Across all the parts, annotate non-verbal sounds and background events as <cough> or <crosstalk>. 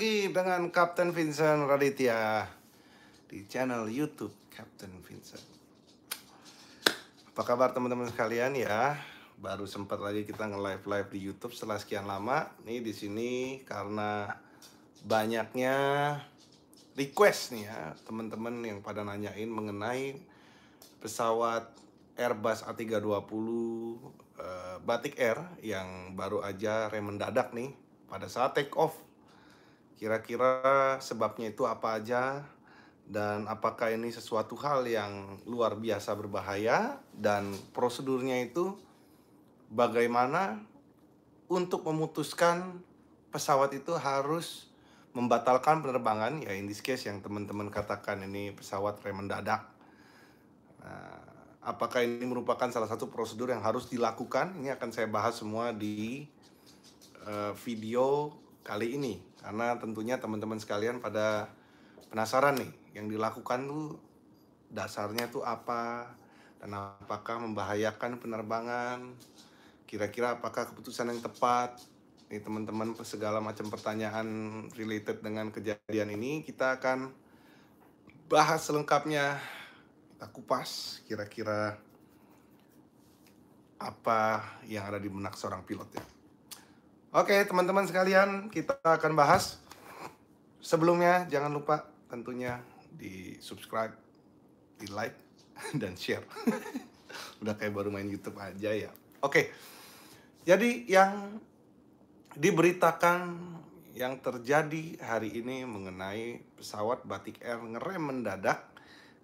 lagi dengan Kapten Vincent Raditya di channel YouTube Kapten Vincent. Apa kabar teman-teman sekalian ya? Baru sempat lagi kita nge-live live di YouTube setelah sekian lama. Nih di sini karena banyaknya request nih ya, teman-teman yang pada nanyain mengenai pesawat Airbus A320 uh, eh, Batik Air yang baru aja rem mendadak nih pada saat take off Kira-kira sebabnya itu apa aja dan apakah ini sesuatu hal yang luar biasa berbahaya dan prosedurnya itu bagaimana untuk memutuskan pesawat itu harus membatalkan penerbangan ya in this case yang teman-teman katakan ini pesawat rem mendadak. Nah, apakah ini merupakan salah satu prosedur yang harus dilakukan? Ini akan saya bahas semua di eh, video kali ini. Karena tentunya teman-teman sekalian pada penasaran nih, yang dilakukan tuh dasarnya tuh apa dan apakah membahayakan penerbangan? Kira-kira apakah keputusan yang tepat? Nih teman-teman segala macam pertanyaan related dengan kejadian ini kita akan bahas selengkapnya. Kita kupas kira-kira apa yang ada di benak seorang pilot ya. Oke, teman-teman sekalian, kita akan bahas. Sebelumnya, jangan lupa tentunya di subscribe, di like, <laughs> dan share. <laughs> Udah kayak baru main YouTube aja ya. Oke, jadi yang diberitakan yang terjadi hari ini mengenai pesawat Batik Air ngerem mendadak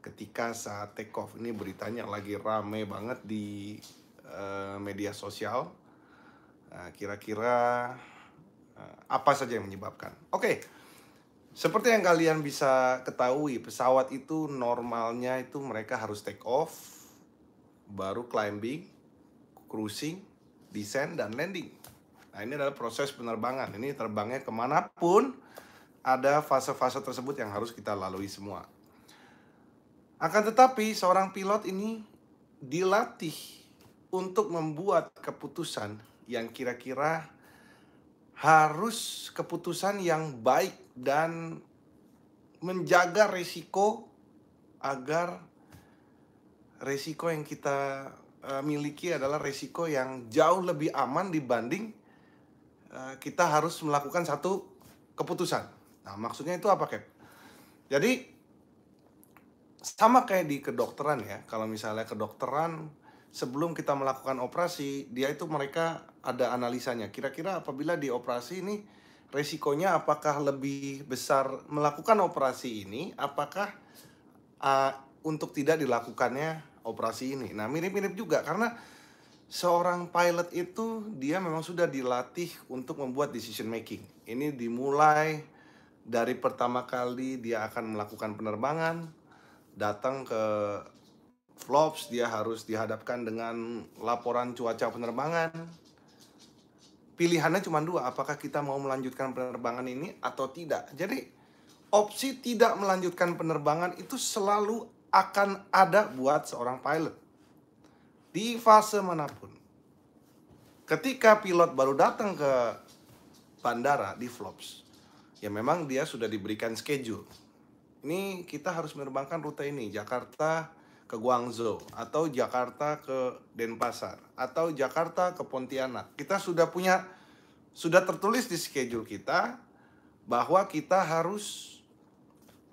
ketika saat take off ini beritanya lagi rame banget di uh, media sosial Ah, kira-kira ah, apa saja yang menyebabkan. Oke, okay. seperti yang kalian bisa ketahui, pesawat itu normalnya itu mereka harus take off, baru climbing, cruising, descent, dan landing. Nah ini adalah proses penerbangan. Ini terbangnya kemanapun ada fase-fase tersebut yang harus kita lalui semua. Akan tetapi seorang pilot ini dilatih untuk membuat keputusan yang kira-kira harus keputusan yang baik dan menjaga resiko agar resiko yang kita e, miliki adalah resiko yang jauh lebih aman dibanding e, kita harus melakukan satu keputusan. Nah, maksudnya itu apa, Kep? Jadi sama kayak di kedokteran ya. Kalau misalnya kedokteran sebelum kita melakukan operasi, dia itu mereka ada analisanya. Kira-kira apabila di operasi ini resikonya apakah lebih besar melakukan operasi ini apakah uh, untuk tidak dilakukannya operasi ini. Nah, mirip-mirip juga karena seorang pilot itu dia memang sudah dilatih untuk membuat decision making. Ini dimulai dari pertama kali dia akan melakukan penerbangan, datang ke flops, dia harus dihadapkan dengan laporan cuaca penerbangan. Pilihannya cuma dua, apakah kita mau melanjutkan penerbangan ini atau tidak. Jadi opsi tidak melanjutkan penerbangan itu selalu akan ada buat seorang pilot. Di fase manapun. Ketika pilot baru datang ke bandara di flops, ya memang dia sudah diberikan schedule. Ini kita harus menerbangkan rute ini, Jakarta, ke Guangzhou atau Jakarta ke Denpasar atau Jakarta ke Pontianak. Kita sudah punya sudah tertulis di schedule kita bahwa kita harus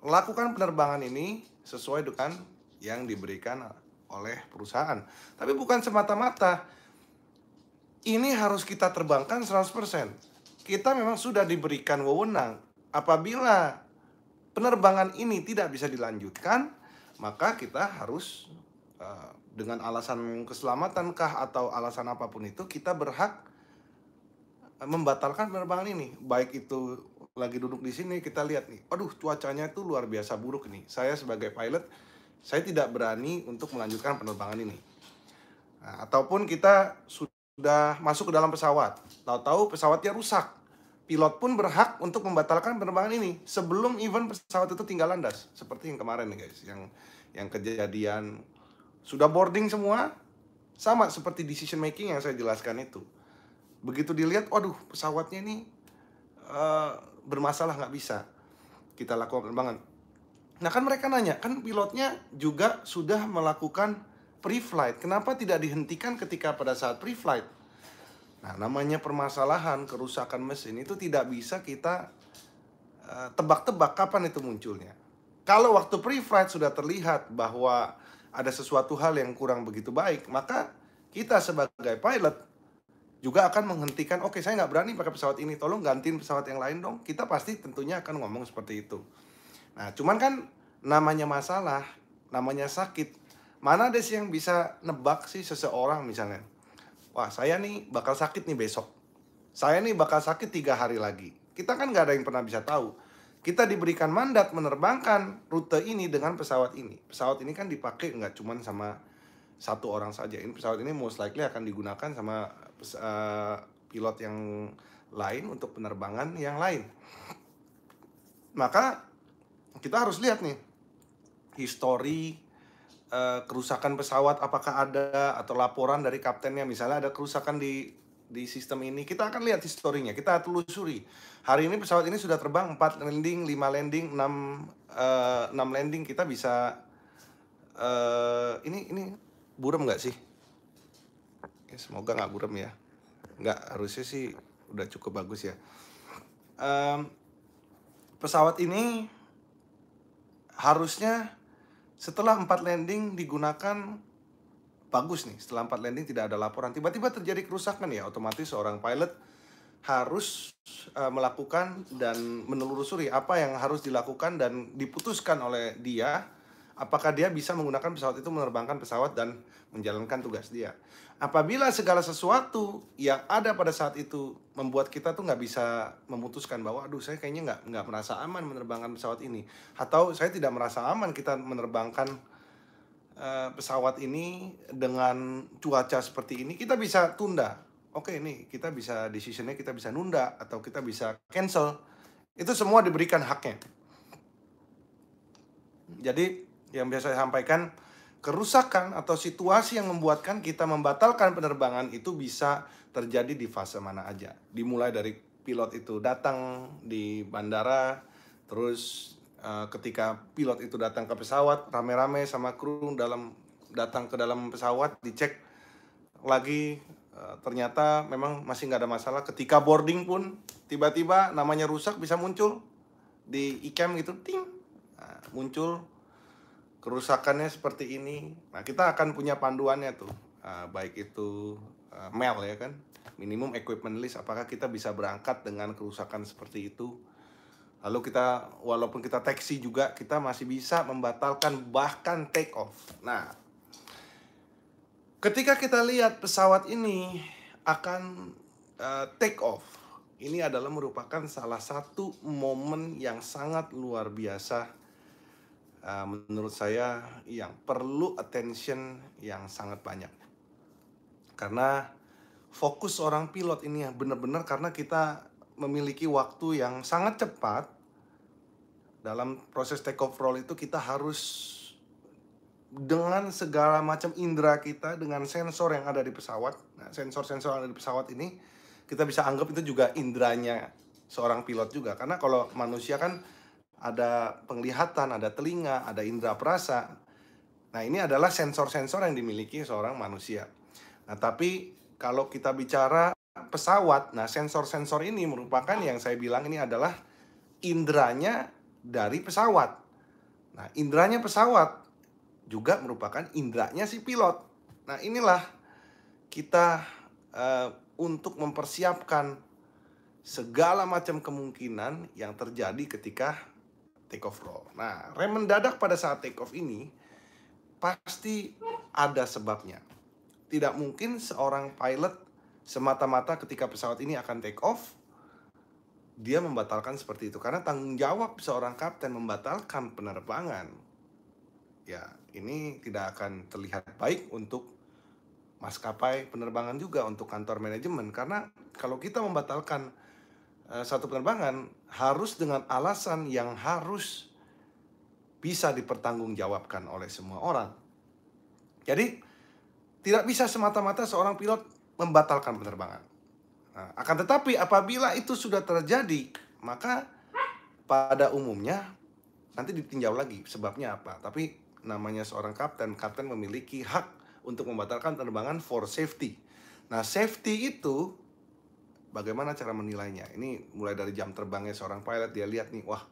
lakukan penerbangan ini sesuai dengan yang diberikan oleh perusahaan. Tapi bukan semata-mata ini harus kita terbangkan 100%. Kita memang sudah diberikan wewenang. Apabila penerbangan ini tidak bisa dilanjutkan, maka kita harus uh, dengan alasan keselamatankah atau alasan apapun itu kita berhak eh, membatalkan penerbangan ini baik itu lagi duduk di sini kita lihat nih aduh cuacanya itu luar biasa buruk nih saya sebagai pilot saya tidak berani untuk melanjutkan penerbangan ini nah, ataupun kita sudah masuk ke dalam pesawat tahu-tahu pesawatnya rusak pilot pun berhak untuk membatalkan penerbangan ini sebelum even pesawat itu tinggal landas seperti yang kemarin nih guys yang yang kejadian sudah boarding semua sama seperti decision making yang saya jelaskan itu begitu dilihat waduh pesawatnya ini uh, bermasalah nggak bisa kita lakukan penerbangan nah kan mereka nanya kan pilotnya juga sudah melakukan pre-flight kenapa tidak dihentikan ketika pada saat pre-flight Nah, namanya permasalahan kerusakan mesin itu tidak bisa kita tebak eh, tebak-tebak kapan itu munculnya. Kalau waktu pre-flight sudah terlihat bahwa ada sesuatu hal yang kurang begitu baik, maka kita sebagai pilot juga akan menghentikan, oke okay, saya nggak berani pakai pesawat ini, tolong gantiin pesawat yang lain dong. Kita pasti tentunya akan ngomong seperti itu. Nah, cuman kan namanya masalah, namanya sakit, mana ada sih yang bisa nebak sih seseorang misalnya wah saya nih bakal sakit nih besok. Saya nih bakal sakit tiga hari lagi. Kita kan nggak ada yang pernah bisa tahu. Kita diberikan mandat menerbangkan rute ini dengan pesawat ini. Pesawat ini kan dipakai nggak cuma sama satu orang saja. Ini pesawat ini most likely akan digunakan sama uh, pilot yang lain untuk penerbangan yang lain. Maka kita harus lihat nih histori Eh, kerusakan pesawat apakah ada atau laporan dari kaptennya misalnya ada kerusakan di di sistem ini kita akan lihat historinya kita telusuri hari ini pesawat ini sudah terbang 4 landing 5 landing 6 uh, eh, landing kita bisa uh, ini ini buram nggak sih ya, semoga nggak buram ya nggak harusnya sih udah cukup bagus ya um, pesawat ini harusnya setelah empat landing digunakan bagus nih setelah empat landing tidak ada laporan tiba-tiba terjadi kerusakan ya otomatis seorang pilot harus uh, melakukan dan menelusuri apa yang harus dilakukan dan diputuskan oleh dia apakah dia bisa menggunakan pesawat itu menerbangkan pesawat dan menjalankan tugas dia. Apabila segala sesuatu yang ada pada saat itu membuat kita tuh nggak bisa memutuskan bahwa aduh saya kayaknya nggak nggak merasa aman menerbangkan pesawat ini atau saya tidak merasa aman kita menerbangkan uh, pesawat ini dengan cuaca seperti ini kita bisa tunda. Oke ini kita bisa decisionnya kita bisa nunda atau kita bisa cancel. Itu semua diberikan haknya. Jadi yang biasa saya sampaikan kerusakan atau situasi yang membuatkan kita membatalkan penerbangan itu bisa terjadi di fase mana aja. Dimulai dari pilot itu datang di bandara, terus uh, ketika pilot itu datang ke pesawat rame-rame sama kru dalam datang ke dalam pesawat dicek lagi eh, ternyata memang masih nggak ada masalah. Ketika boarding pun tiba-tiba namanya rusak bisa muncul di ikem gitu, ting nah, muncul kerusakannya seperti ini. Nah, kita akan punya panduannya tuh. Uh, baik itu uh, ah, mail ya kan. Minimum equipment list apakah kita bisa berangkat dengan kerusakan seperti itu. Lalu kita walaupun kita taksi juga kita masih bisa membatalkan bahkan take off. Nah, ketika kita lihat pesawat ini akan uh, take off. Ini adalah merupakan salah satu momen yang sangat luar biasa Eh, menurut saya yang perlu attention yang sangat banyak. Karena fokus orang pilot ini benar-benar karena kita memiliki waktu yang sangat cepat dalam proses take off roll itu kita harus dengan segala macam indera kita dengan sensor yang ada di pesawat. Nah, sensor-sensor yang ada di pesawat ini kita bisa anggap itu juga indranya seorang pilot juga karena kalau manusia kan ada penglihatan, ada telinga, ada indera perasa. Nah, ini adalah sensor-sensor yang dimiliki seorang manusia. Nah, tapi kalau kita bicara pesawat, nah sensor-sensor ini merupakan yang saya bilang ini adalah indranya dari pesawat. Nah, indranya pesawat juga merupakan indranya si pilot. Nah, inilah kita e, untuk mempersiapkan segala macam kemungkinan yang terjadi ketika take off roll. Nah, rem mendadak pada saat take off ini pasti ada sebabnya. Tidak mungkin seorang pilot semata-mata ketika pesawat ini akan take off dia membatalkan seperti itu karena tanggung jawab seorang kapten membatalkan penerbangan. Ya, ini tidak akan terlihat baik untuk maskapai penerbangan juga untuk kantor manajemen karena kalau kita membatalkan eh, satu penerbangan harus dengan alasan yang harus bisa dipertanggungjawabkan oleh semua orang. Jadi, tidak bisa semata-mata seorang pilot membatalkan penerbangan. Nah, akan tetapi, apabila itu sudah terjadi, maka pada umumnya nanti ditinjau lagi sebabnya apa. Tapi, namanya seorang kapten, kapten memiliki hak untuk membatalkan penerbangan for safety. Nah, safety itu bagaimana cara menilainya? Ini mulai dari jam terbangnya seorang pilot dia lihat nih, wah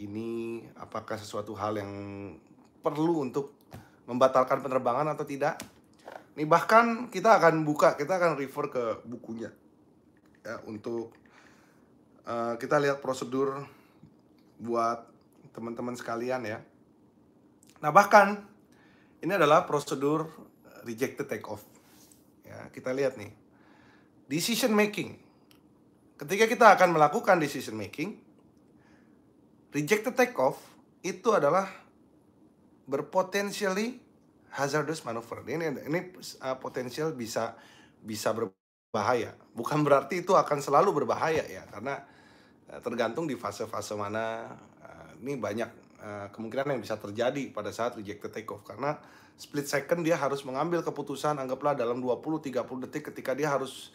ini apakah sesuatu hal yang perlu untuk membatalkan penerbangan atau tidak? Nih bahkan kita akan buka, kita akan refer ke bukunya ya untuk uh, kita lihat prosedur buat teman-teman sekalian ya. Nah bahkan ini adalah prosedur rejected take off. Ya, kita lihat nih. Decision making ketika kita akan melakukan decision making, rejected take off itu adalah berpotensially hazardous maneuver. Ini ini uh, potensial bisa bisa berbahaya. Bukan berarti itu akan selalu berbahaya ya, karena uh, tergantung di fase-fase mana. Uh, ini banyak uh, kemungkinan yang bisa terjadi pada saat rejected take off karena split second dia harus mengambil keputusan anggaplah dalam 20 30 detik ketika dia harus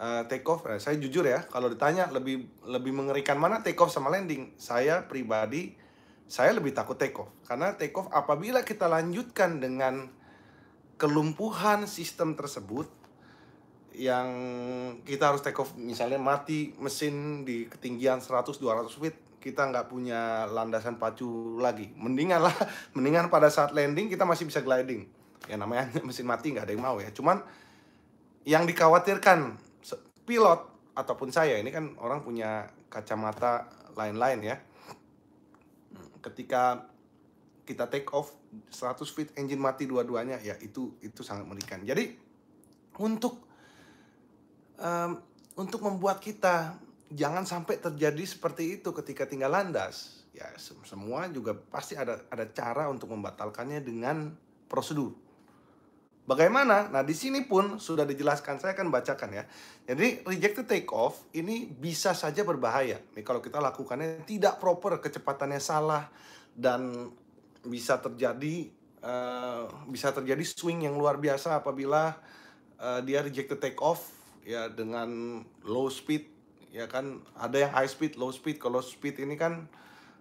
uh, take off. Eh, saya jujur ya, kalau ditanya lebih lebih mengerikan mana take off sama landing, saya pribadi saya lebih takut take off karena take off apabila kita lanjutkan dengan kelumpuhan sistem tersebut yang kita harus take off misalnya mati mesin di ketinggian 100 200 feet kita nggak punya landasan pacu lagi mendingan lah <laughs> mendingan pada saat landing kita masih bisa gliding ya namanya <laughs> mesin mati nggak ada yang mau ya cuman yang dikhawatirkan pilot ataupun saya ini kan orang punya kacamata lain-lain ya. Ketika kita take off 100 feet engine mati dua-duanya ya itu itu sangat mengerikan. Jadi untuk um, untuk membuat kita jangan sampai terjadi seperti itu ketika tinggal landas ya semua juga pasti ada ada cara untuk membatalkannya dengan prosedur Bagaimana? Nah, di sini pun sudah dijelaskan, saya akan bacakan ya. Jadi, rejected take off ini bisa saja berbahaya. Nih, kalau kita lakukannya tidak proper, kecepatannya salah, dan bisa terjadi uh, bisa terjadi swing yang luar biasa apabila uh, dia rejected take off ya dengan low speed ya kan ada yang high speed, low speed. Kalau speed ini kan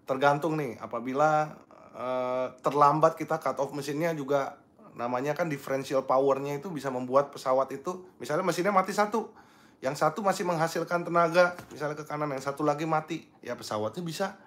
tergantung nih apabila uh, terlambat kita cut off mesinnya juga namanya kan differential powernya itu bisa membuat pesawat itu misalnya mesinnya mati satu yang satu masih menghasilkan tenaga misalnya ke kanan yang satu lagi mati ya pesawatnya bisa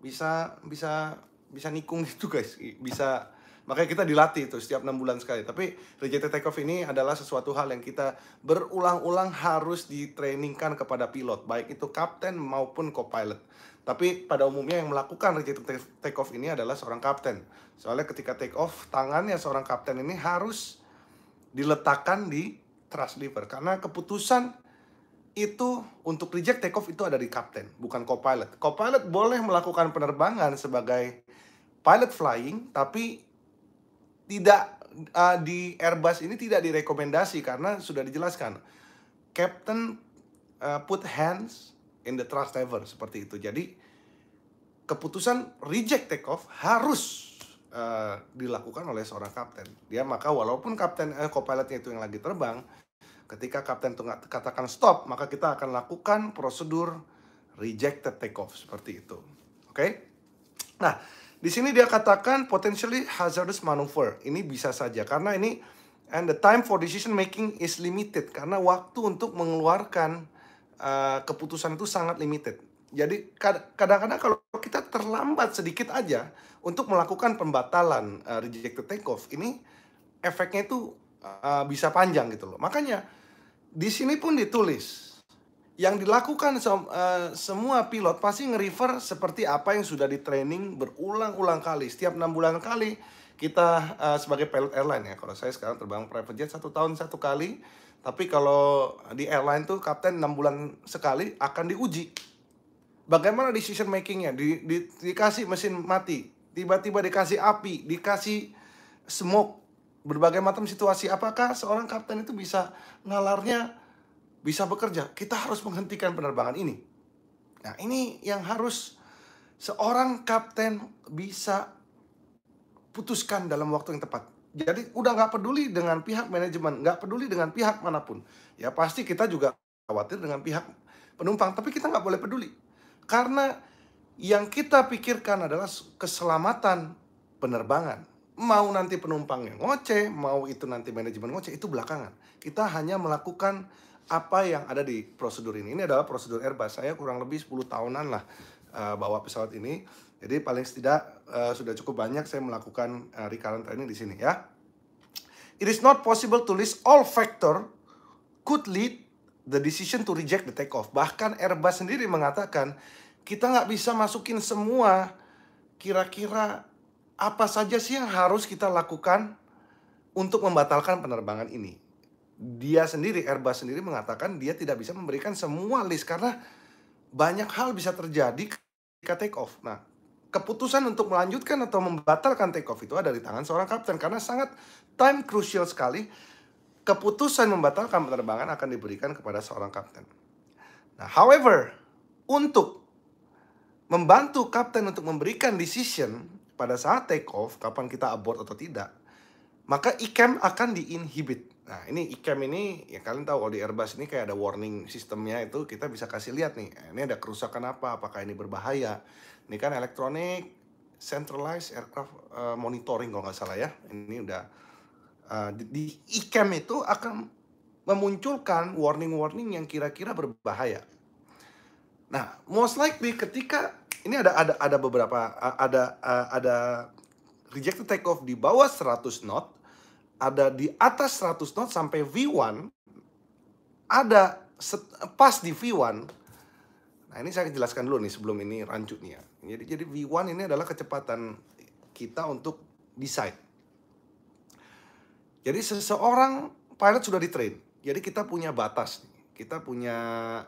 bisa bisa bisa nikung <laughs> gitu guys bisa makanya kita dilatih itu setiap enam bulan sekali tapi rejected takeoff ini adalah sesuatu hal yang kita berulang-ulang harus ditrainingkan kepada pilot baik itu kapten maupun co-pilot tapi pada umumnya yang melakukan rejeki take off ini adalah seorang kapten. Soalnya ketika take off, tangannya seorang kapten ini harus diletakkan di trust lever karena keputusan itu untuk reject take off itu ada di kapten, bukan co-pilot. Co-pilot boleh melakukan penerbangan sebagai pilot flying, tapi tidak uh, di Airbus ini tidak direkomendasi karena sudah dijelaskan. Captain uh, put hands in the trust ever seperti itu. Jadi keputusan reject take off harus uh, dilakukan oleh seorang kapten. Dia maka walaupun kapten eh, co-pilotnya itu yang lagi terbang, ketika kapten itu katakan stop, maka kita akan lakukan prosedur rejected take off seperti itu. Oke? Okay? Nah, di sini dia katakan potentially hazardous maneuver. Ini bisa saja karena ini and the time for decision making is limited karena waktu untuk mengeluarkan Eh, keputusan itu sangat limited. Jadi kadang-kadang kalau kita terlambat sedikit aja untuk melakukan pembatalan uh, rejected off ini efeknya itu uh, bisa panjang gitu loh. Makanya di sini pun ditulis yang dilakukan se uh, semua pilot pasti nge-refer seperti apa yang sudah di training berulang-ulang kali setiap enam bulan kali kita uh, sebagai pilot airline ya kalau saya sekarang terbang private jet satu tahun satu kali tapi kalau di airline tuh kapten 6 bulan sekali akan diuji. Bagaimana decision makingnya? Di, di, dikasih mesin mati, tiba-tiba dikasih api, dikasih smoke, berbagai macam situasi. Apakah seorang kapten itu bisa ngalarnya bisa bekerja? Kita harus menghentikan penerbangan ini. Nah ini yang harus seorang kapten bisa putuskan dalam waktu yang tepat. Jadi udah nggak peduli dengan pihak manajemen, nggak peduli dengan pihak manapun. Ya pasti kita juga khawatir dengan pihak penumpang, tapi kita nggak boleh peduli. Karena yang kita pikirkan adalah keselamatan penerbangan. Mau nanti penumpangnya ngoceh, mau itu nanti manajemen ngoceh, itu belakangan. Kita hanya melakukan apa yang ada di prosedur ini. Ini adalah prosedur Airbus. Saya kurang lebih 10 tahunan lah uh, bawa pesawat ini jadi paling tidak uh, eh, sudah cukup banyak saya melakukan uh, recurrent training di sini ya. It is not possible to list all factor could lead the decision to reject the take off. Bahkan Airbus sendiri mengatakan kita nggak bisa masukin semua kira-kira apa saja sih yang harus kita lakukan untuk membatalkan penerbangan ini. Dia sendiri, Airbus sendiri mengatakan dia tidak bisa memberikan semua list karena banyak hal bisa terjadi ketika take off. Nah, keputusan untuk melanjutkan atau membatalkan take off itu ada di tangan seorang kapten karena sangat time crucial sekali keputusan membatalkan penerbangan akan diberikan kepada seorang kapten. Nah, however, untuk membantu kapten untuk memberikan decision pada saat take off kapan kita abort atau tidak, maka ICAM akan diinhibit. Nah, ini ICAM ini ya kalian tahu kalau di Airbus ini kayak ada warning sistemnya itu kita bisa kasih lihat nih. Eh, ini ada kerusakan apa? Apakah ini berbahaya? Ini kan elektronik centralized aircraft uh, monitoring kalau nggak salah ya. Ini udah uh, di, di ICAM itu akan memunculkan warning-warning yang kira-kira berbahaya. Nah, most likely ketika ini ada ada ada beberapa ada ada rejected takeoff di bawah 100 knot, ada di atas 100 knot sampai V1, ada set, pas di V1. Nah, ini saya jelaskan dulu nih sebelum ini rancutnya. Jadi jadi V1 ini adalah kecepatan kita untuk decide. Jadi seseorang pilot sudah di train. Jadi kita punya batas. Kita punya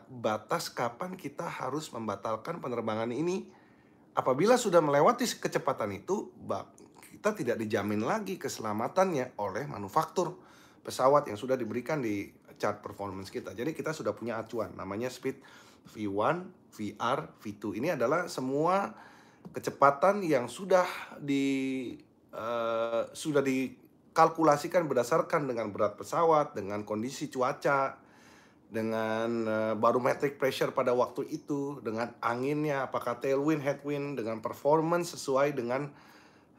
batas kapan kita harus membatalkan penerbangan ini. Apabila sudah melewati kecepatan itu, kita tidak dijamin lagi keselamatannya oleh manufaktur pesawat yang sudah diberikan di chart performance kita. Jadi kita sudah punya acuan namanya speed V1, VR, V2. Ini adalah semua kecepatan yang sudah di uh, sudah dikalkulasikan berdasarkan dengan berat pesawat, dengan kondisi cuaca, dengan uh, barometric pressure pada waktu itu, dengan anginnya, apakah tailwind, headwind, dengan performance sesuai dengan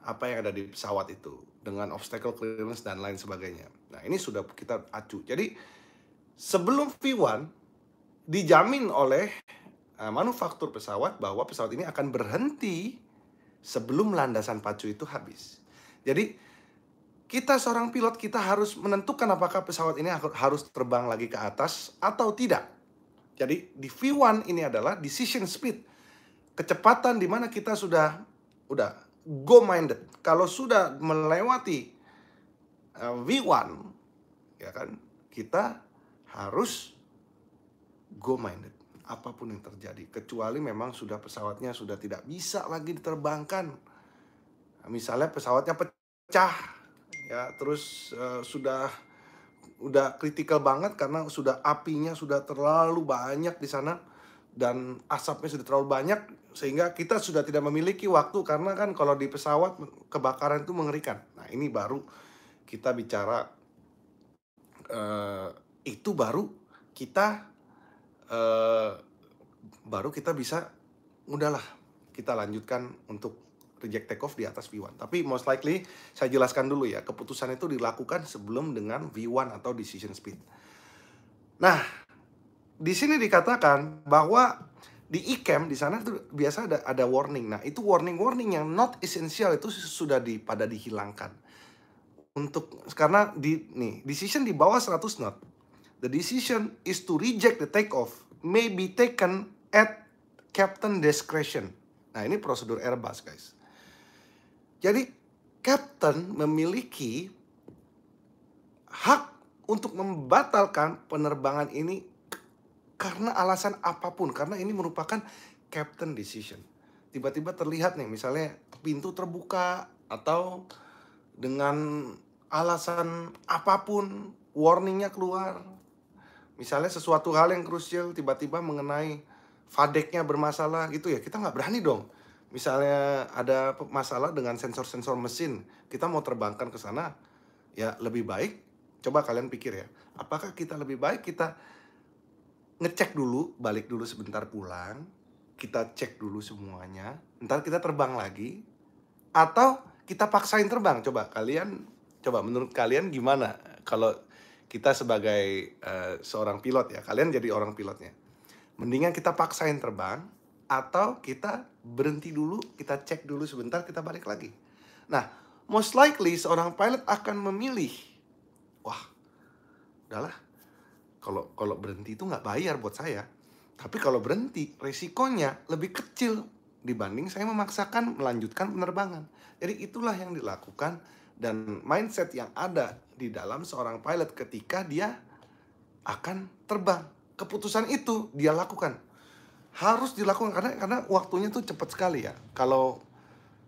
apa yang ada di pesawat itu, dengan obstacle clearance dan lain sebagainya. Nah, ini sudah kita acu. Jadi sebelum V1 dijamin oleh uh, manufaktur pesawat bahwa pesawat ini akan berhenti sebelum landasan pacu itu habis. Jadi kita seorang pilot kita harus menentukan apakah pesawat ini harus terbang lagi ke atas atau tidak. Jadi di V1 ini adalah decision speed. Kecepatan di mana kita sudah udah go minded. Kalau sudah melewati uh, eh, V1 ya kan kita harus go minded apapun yang terjadi kecuali memang sudah pesawatnya sudah tidak bisa lagi diterbangkan misalnya pesawatnya pecah ya terus uh, sudah udah kritikal banget karena sudah apinya sudah terlalu banyak di sana dan asapnya sudah terlalu banyak sehingga kita sudah tidak memiliki waktu karena kan kalau di pesawat kebakaran itu mengerikan. Nah, ini baru kita bicara eh, itu baru kita uh, baru kita bisa udahlah kita lanjutkan untuk reject take off di atas V1. Tapi most likely saya jelaskan dulu ya, keputusan itu dilakukan sebelum dengan V1 atau decision speed. Nah, di sini dikatakan bahwa di ikem di sana itu biasa ada ada warning. Nah, itu warning-warning yang not essential itu sudah di, pada dihilangkan. Untuk karena di nih decision di bawah 100 knot the decision is to reject the takeoff may be taken at captain discretion. Nah, ini prosedur Airbus, guys. Jadi, captain memiliki hak untuk membatalkan penerbangan ini karena alasan apapun, karena ini merupakan captain decision. Tiba-tiba terlihat nih, misalnya pintu terbuka atau dengan alasan apapun warningnya keluar misalnya sesuatu hal yang krusial tiba-tiba mengenai fadeknya bermasalah gitu ya kita nggak berani dong misalnya ada masalah dengan sensor-sensor mesin kita mau terbangkan ke sana ya lebih baik coba kalian pikir ya apakah kita lebih baik kita ngecek dulu balik dulu sebentar pulang kita cek dulu semuanya ntar kita terbang lagi atau kita paksain terbang coba kalian coba menurut kalian gimana kalau kita sebagai uh, seorang pilot ya, kalian jadi orang pilotnya. Mendingan kita paksain terbang atau kita berhenti dulu, kita cek dulu sebentar, kita balik lagi. Nah, most likely seorang pilot akan memilih, wah, udahlah, kalau kalau berhenti itu nggak bayar buat saya. Tapi kalau berhenti, resikonya lebih kecil dibanding saya memaksakan melanjutkan penerbangan. Jadi itulah yang dilakukan dan mindset yang ada di dalam seorang pilot ketika dia akan terbang. Keputusan itu dia lakukan. Harus dilakukan karena karena waktunya tuh cepat sekali ya. Kalau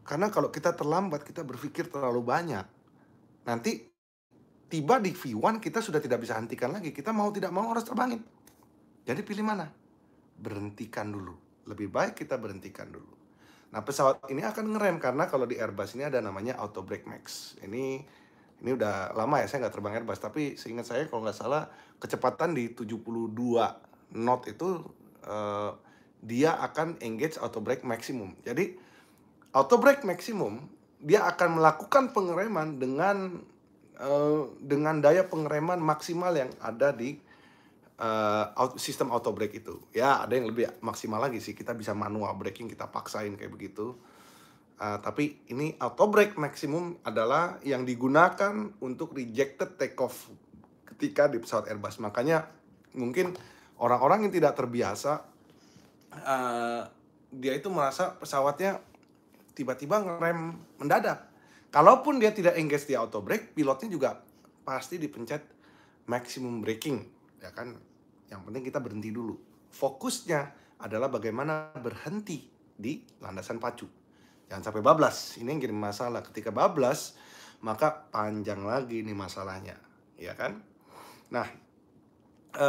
karena kalau kita terlambat kita berpikir terlalu banyak. Nanti tiba di V1 kita sudah tidak bisa hentikan lagi. Kita mau tidak mau harus terbangin. Jadi pilih mana? Berhentikan dulu. Lebih baik kita berhentikan dulu. Nah, pesawat ini akan ngerem karena kalau di Airbus ini ada namanya auto brake max. Ini ini udah lama ya saya nggak terbang Airbus, tapi seingat saya kalau nggak salah kecepatan di 72 knot itu uh, dia akan engage auto brake maximum. Jadi auto brake maximum dia akan melakukan pengereman dengan uh, dengan daya pengereman maksimal yang ada di uh, sistem auto brake itu. Ya, ada yang lebih maksimal lagi sih. Kita bisa manual braking, kita paksain kayak begitu. Uh, tapi ini auto brake maksimum adalah yang digunakan untuk rejected take off ketika di pesawat Airbus. Makanya mungkin orang-orang yang tidak terbiasa uh, dia itu merasa pesawatnya tiba-tiba ngerem mendadak. Kalaupun dia tidak engage di auto brake, pilotnya juga pasti dipencet maximum braking, ya kan? Yang penting kita berhenti dulu. Fokusnya adalah bagaimana berhenti di landasan pacu. Jangan sampai bablas. Ini yang jadi masalah. Ketika bablas, maka panjang lagi ini masalahnya, ya kan? Nah, e,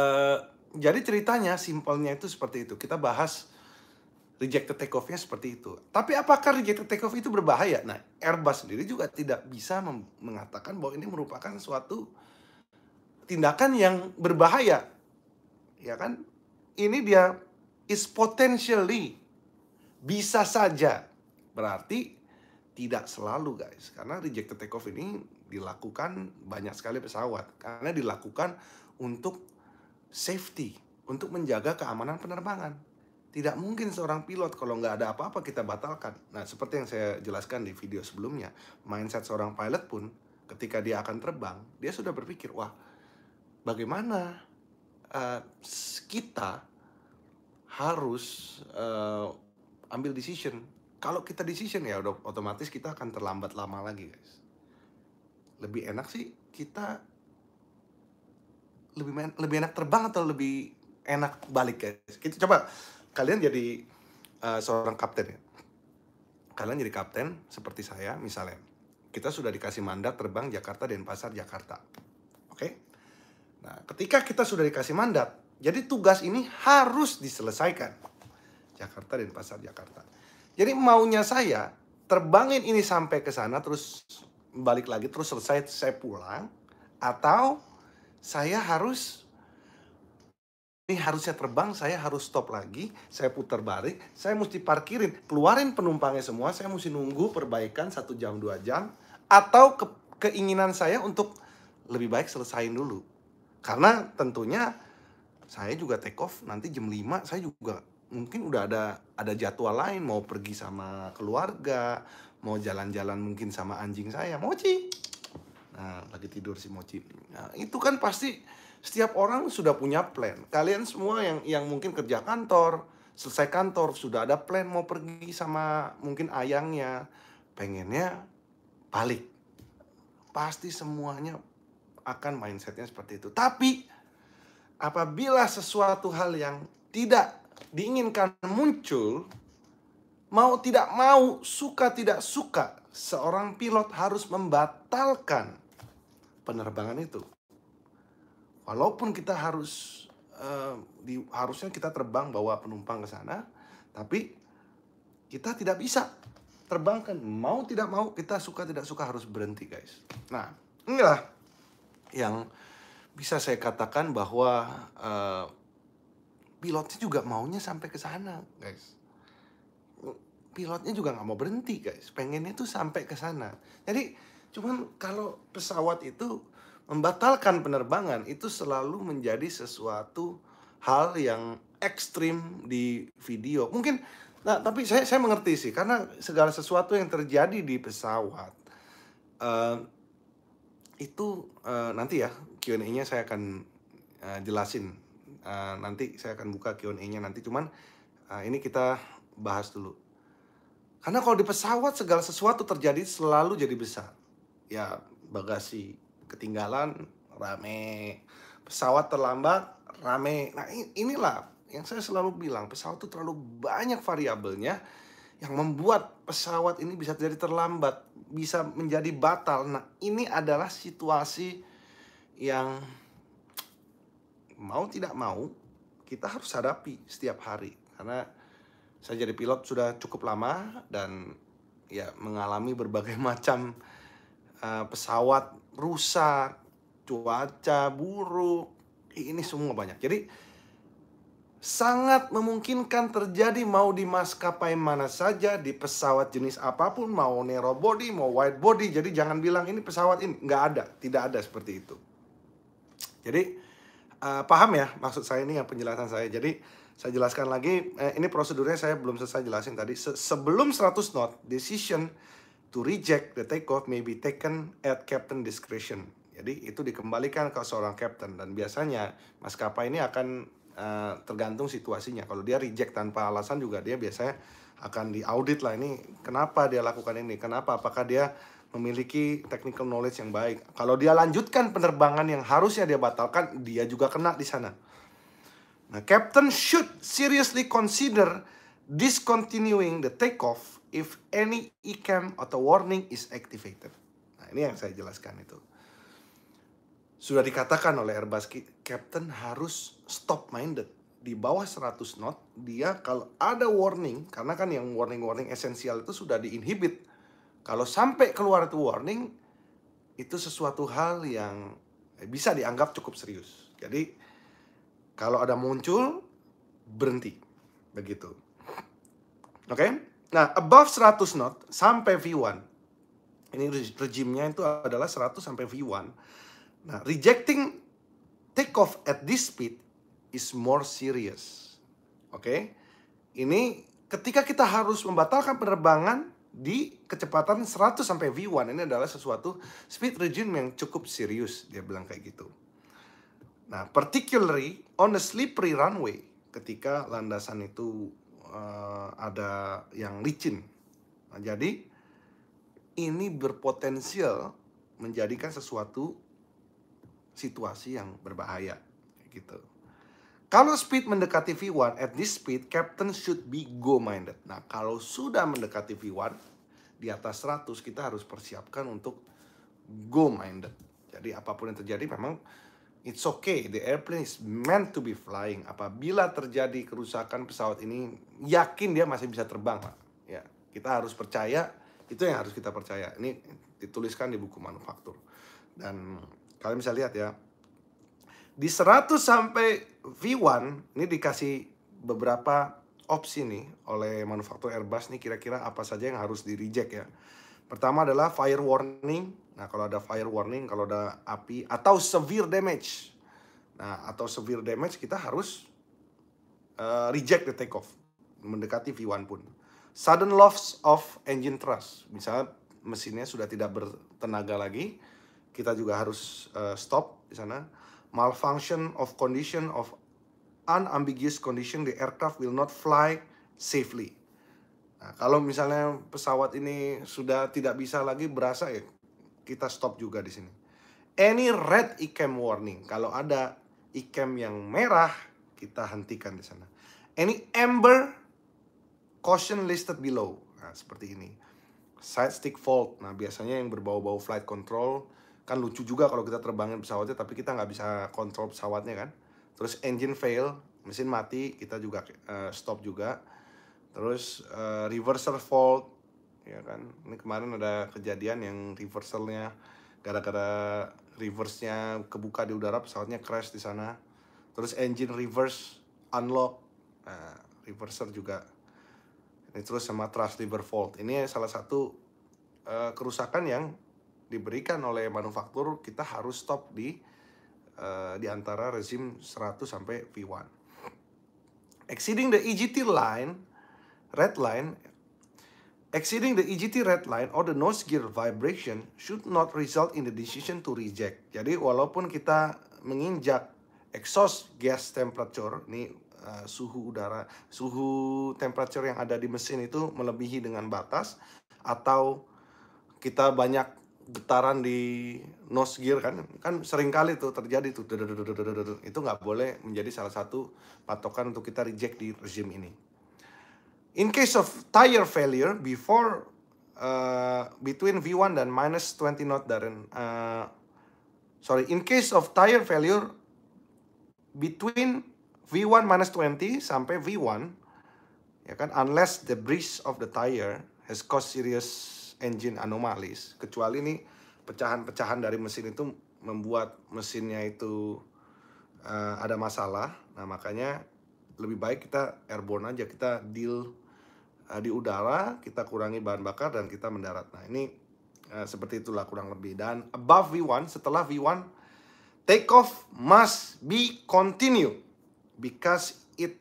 jadi ceritanya simpelnya itu seperti itu. Kita bahas rejected takeoff-nya seperti itu. Tapi apakah rejected takeoff itu berbahaya? Nah, Airbus sendiri juga tidak bisa mengatakan bahwa ini merupakan suatu tindakan yang berbahaya ya kan? Ini dia is potentially bisa saja. Berarti tidak selalu guys, karena take off ini dilakukan banyak sekali pesawat karena dilakukan untuk safety, untuk menjaga keamanan penerbangan. Tidak mungkin seorang pilot kalau nggak ada apa-apa kita batalkan. Nah, seperti yang saya jelaskan di video sebelumnya, mindset seorang pilot pun ketika dia akan terbang, dia sudah berpikir, wah, bagaimana uh, kita harus uh, ambil decision. Kalau kita decision ya udah otomatis kita akan terlambat lama lagi, guys. Lebih enak sih kita lebih lebih enak terbang atau lebih enak balik, guys. Kita coba kalian jadi uh, seorang kapten ya. Kalian jadi kapten seperti saya misalnya. Kita sudah dikasih mandat terbang Jakarta dan Pasar Jakarta Nah, ketika kita sudah dikasih mandat, jadi tugas ini harus diselesaikan. Jakarta dan pasar Jakarta. Jadi maunya saya terbangin ini sampai ke sana terus balik lagi terus selesai saya pulang atau saya harus ini harusnya terbang, saya harus stop lagi, saya putar balik, saya mesti parkirin, keluarin penumpangnya semua, saya mesti nunggu perbaikan satu jam dua jam, atau ke keinginan saya untuk lebih baik selesain dulu karena tentunya saya juga take off nanti jam 5 saya juga mungkin udah ada ada jadwal lain mau pergi sama keluarga, mau jalan-jalan mungkin sama anjing saya, Mochi. Nah, lagi tidur si Mochi. Nah, itu kan pasti setiap orang sudah punya plan. Kalian semua yang yang mungkin kerja kantor, selesai kantor sudah ada plan mau pergi sama mungkin ayangnya, pengennya balik. Pasti semuanya akan mindsetnya seperti itu. Tapi apabila sesuatu hal yang tidak diinginkan muncul, mau tidak mau, suka tidak suka, seorang pilot harus membatalkan penerbangan itu. Walaupun kita harus uh, di, harusnya kita terbang bawa penumpang ke sana, tapi kita tidak bisa terbangkan mau tidak mau kita suka tidak suka harus berhenti guys. Nah, inilah yang bisa saya katakan bahwa uh, pilotnya juga maunya sampai ke sana, guys. Pilotnya juga nggak mau berhenti, guys. Pengennya tuh sampai ke sana. Jadi cuman kalau pesawat itu membatalkan penerbangan itu selalu menjadi sesuatu hal yang ekstrim di video. Mungkin, nah tapi saya saya mengerti sih karena segala sesuatu yang terjadi di pesawat. Uh, itu uh, nanti ya Q&A-nya saya akan uh, jelasin. Uh, nanti saya akan buka Q&A-nya nanti. Cuman uh, ini kita bahas dulu. Karena kalau di pesawat segala sesuatu terjadi selalu jadi besar. Ya bagasi ketinggalan rame, pesawat terlambat rame. Nah inilah yang saya selalu bilang pesawat itu terlalu banyak variabelnya yang membuat pesawat ini bisa jadi terlambat, bisa menjadi batal. Nah, ini adalah situasi yang mau tidak mau kita harus hadapi setiap hari karena saya jadi pilot sudah cukup lama dan ya mengalami berbagai <laughs> macam uh, pesawat rusak, cuaca buruk, ini semua banyak. Jadi sangat memungkinkan terjadi mau di maskapai mana saja, di pesawat jenis apapun, mau narrow body, mau wide body. Jadi jangan bilang ini pesawat ini, nggak ada, tidak ada seperti itu. Jadi uh, paham ya maksud saya ini yang penjelasan saya. Jadi saya jelaskan lagi, eh, ini prosedurnya saya belum selesai jelasin tadi. Se sebelum 100 knot, decision to reject the takeoff may be taken at captain discretion. Jadi itu dikembalikan ke seorang captain dan biasanya maskapai ini akan Eh, tergantung situasinya. Kalau dia reject tanpa alasan juga dia biasanya akan diaudit lah ini kenapa dia lakukan ini, kenapa apakah dia memiliki technical knowledge yang baik. Kalau dia lanjutkan penerbangan yang harusnya dia batalkan, dia juga kena di sana. Nah, captain should seriously consider discontinuing the takeoff if any ECAM atau warning is activated. Nah, ini yang saya jelaskan itu. Sudah dikatakan oleh Airbus Captain harus stop minded di bawah 100 knot dia kalau ada warning karena kan yang warning-warning esensial itu sudah diinhibit kalau sampai keluar itu warning itu sesuatu hal yang bisa dianggap cukup serius jadi kalau ada muncul berhenti begitu oke okay? nah above 100 knot sampai V1 ini rejimnya itu adalah 100 sampai V1 Nah, rejecting take off at this speed is more serious. Oke? Okay? Ini ketika kita harus membatalkan penerbangan di kecepatan 100 sampai V1 ini adalah sesuatu speed regime yang cukup serius dia bilang kayak gitu. Nah, particularly on a slippery runway ketika landasan itu uh, ada yang licin. Nah, jadi ini berpotensial menjadikan sesuatu situasi yang berbahaya gitu. Kalau speed mendekati V1, at this speed, captain should be go-minded. Nah, kalau sudah mendekati V1, di atas 100, kita harus persiapkan untuk go-minded. Jadi, apapun yang terjadi, memang it's okay. The airplane is meant to be flying. Apabila terjadi kerusakan pesawat ini, yakin dia masih bisa terbang, Pak. Ya, kita harus percaya, itu yang harus kita percaya. Ini dituliskan di buku manufaktur. Dan Kalian bisa lihat ya. Di 100 sampai V1 ini dikasih beberapa opsi nih oleh manufaktur Airbus nih kira-kira apa saja yang harus di reject ya. Pertama adalah fire warning. Nah, kalau ada fire warning, kalau ada api atau severe damage. Nah, atau severe damage kita harus uh, reject the takeoff mendekati V1 pun. Sudden loss of engine thrust. Misalnya mesinnya sudah tidak bertenaga lagi, kita juga harus uh, stop di sana. Malfunction of condition of unambiguous condition the aircraft will not fly safely. Nah, kalau misalnya pesawat ini sudah tidak bisa lagi berasa ya kita stop juga di sini. Any red ICAM e warning. Kalau ada ICAM e yang merah kita hentikan di sana. Any amber caution listed below. Nah, seperti ini. Side stick fault. Nah, biasanya yang berbau-bau flight control kan lucu juga kalau kita terbangin pesawatnya tapi kita nggak bisa kontrol pesawatnya kan terus engine fail mesin mati kita juga uh, stop juga terus uh, eh, reverser fault ya kan ini kemarin ada kejadian yang reversernya gara-gara reverse-nya kebuka di udara pesawatnya crash di sana terus engine reverse unlock nah, reverser juga ini terus sama thrust lever fault ini salah satu uh, kerusakan yang diberikan oleh manufaktur kita harus stop di uh, di antara rezim 100 sampai V1. Exceeding the EGT line, red line, exceeding the EGT red line or the nose gear vibration should not result in the decision to reject. Jadi walaupun kita menginjak exhaust gas temperature, ini uh, eh, suhu udara, suhu temperature yang ada di mesin itu melebihi dengan batas atau kita banyak getaran di nose gear kan kan sering kali tuh terjadi tuh itu nggak boleh menjadi salah satu patokan untuk kita reject di rezim ini in case of tire failure before uh, between V1 dan minus 20 knot Darren uh, sorry in case of tire failure between V1 minus 20 sampai V1 ya kan unless the breeze of the tire has caused serious engine anomalis, kecuali ini pecahan-pecahan dari mesin itu membuat mesinnya itu uh, ada masalah nah makanya lebih baik kita airborne aja kita deal uh, di udara kita kurangi bahan bakar dan kita mendarat nah ini uh, seperti itulah kurang lebih dan above V1 setelah V1 take off must be continue because it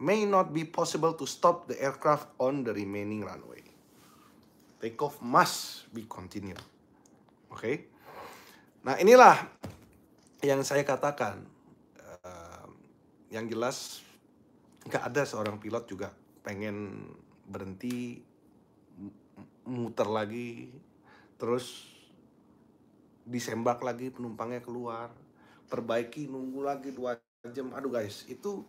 may not be possible to stop the aircraft on the remaining runway take off must be continued. Oke. Okay? Nah, inilah yang saya katakan. Ehm, yang jelas nggak ada seorang pilot juga pengen berhenti muter lagi terus disembak lagi penumpangnya keluar perbaiki nunggu lagi dua jam aduh guys itu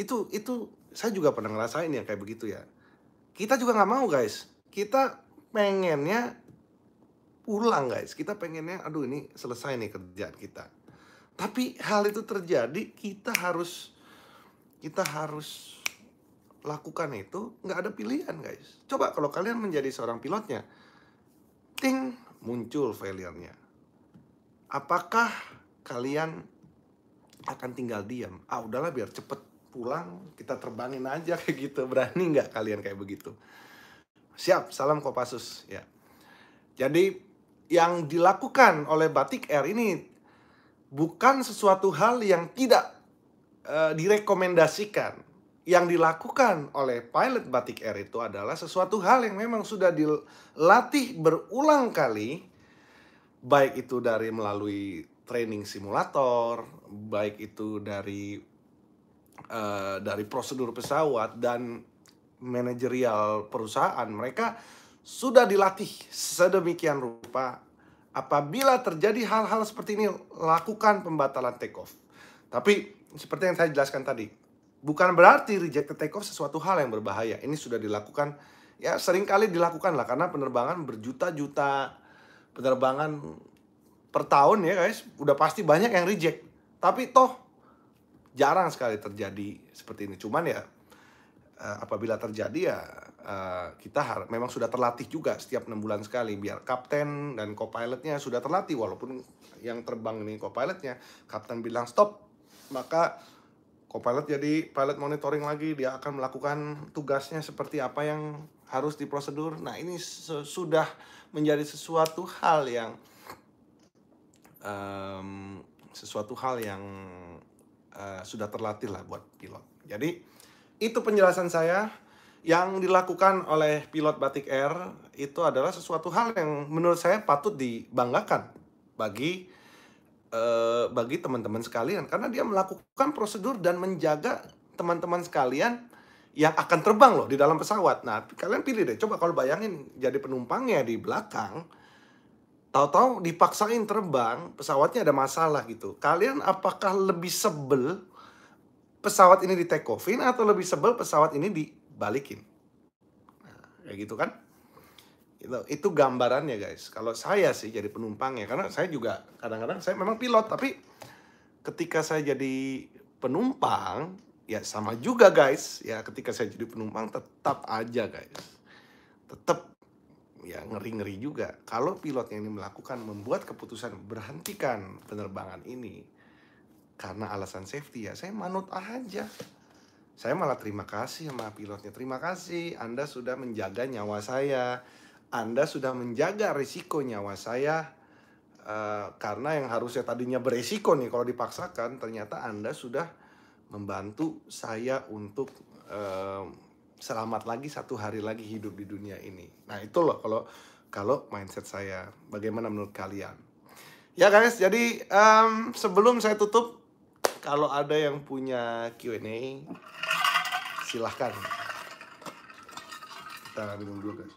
itu itu saya juga pernah ngerasain ya kayak begitu ya kita juga nggak mau guys kita pengennya pulang guys. Kita pengennya aduh ini selesai nih kerjaan kita. Tapi hal itu terjadi kita harus kita harus lakukan itu nggak ada pilihan guys. Coba kalau kalian menjadi seorang pilotnya, ting muncul failure Apakah kalian akan tinggal diam? Ah udahlah biar cepet pulang kita terbangin aja <laughs> kayak gitu berani nggak kalian kayak begitu? Siap, salam Kopassus. Ya. Jadi yang dilakukan oleh Batik Air ini bukan sesuatu hal yang tidak e, direkomendasikan. Yang dilakukan oleh pilot Batik Air itu adalah sesuatu hal yang memang sudah dilatih berulang kali, baik itu dari melalui training simulator, baik itu dari e, dari prosedur pesawat dan manajerial perusahaan, mereka sudah dilatih sedemikian rupa. Apabila terjadi hal-hal seperti ini, lakukan pembatalan take off. Tapi seperti yang saya jelaskan tadi, bukan berarti reject take off sesuatu hal yang berbahaya. Ini sudah dilakukan ya seringkali dilakukan lah karena penerbangan berjuta-juta penerbangan per tahun ya guys, udah pasti banyak yang reject. Tapi toh jarang sekali terjadi seperti ini. Cuman ya uh, apabila terjadi ya uh, kita har- memang sudah terlatih juga setiap enam bulan sekali biar kapten dan co-pilotnya sudah terlatih walaupun yang terbang ini co-pilotnya kapten bilang stop maka co-pilot jadi pilot monitoring lagi dia akan melakukan tugasnya seperti apa yang harus diprosedur nah ini sudah menjadi sesuatu hal yang um, sesuatu hal yang uh, sudah terlatih lah buat pilot jadi itu penjelasan saya yang dilakukan oleh pilot Batik Air itu adalah sesuatu hal yang menurut saya patut dibanggakan bagi eh, bagi teman-teman sekalian karena dia melakukan prosedur dan menjaga teman-teman sekalian yang akan terbang loh di dalam pesawat. Nah, kalian pilih deh. Coba kalau bayangin jadi penumpangnya di belakang tahu-tahu dipaksain terbang, pesawatnya ada masalah gitu. Kalian apakah lebih sebel pesawat ini di take off-in atau lebih sebel pesawat ini dibalikin. Nah, kayak gitu kan? Itu, itu gambarannya guys. Kalau saya sih jadi penumpang ya karena saya juga kadang-kadang saya memang pilot, tapi ketika saya jadi penumpang, ya sama juga guys. Ya ketika saya jadi penumpang tetap aja guys. Tetap ya ngeri-ngeri juga kalau pilotnya ini melakukan membuat keputusan berhentikan penerbangan ini karena alasan safety ya saya manut aja saya malah terima kasih sama pilotnya terima kasih Anda sudah menjaga nyawa saya Anda sudah menjaga risiko nyawa saya uh, karena yang harusnya tadinya beresiko nih kalau dipaksakan ternyata Anda sudah membantu saya untuk uh, selamat lagi satu hari lagi hidup di dunia ini nah itu loh kalau kalau mindset saya bagaimana menurut kalian ya guys jadi um, sebelum saya tutup kalau ada yang punya Q&A silahkan kita minum dulu guys